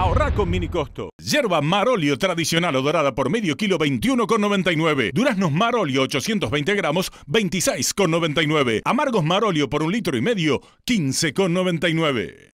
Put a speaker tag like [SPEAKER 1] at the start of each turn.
[SPEAKER 1] Ahorra con mini costo.
[SPEAKER 2] Yerba marolio tradicional o dorada por medio kilo 21,99. Duraznos marolio 820 gramos 26,99. Amargos marolio por un litro y medio 15,99.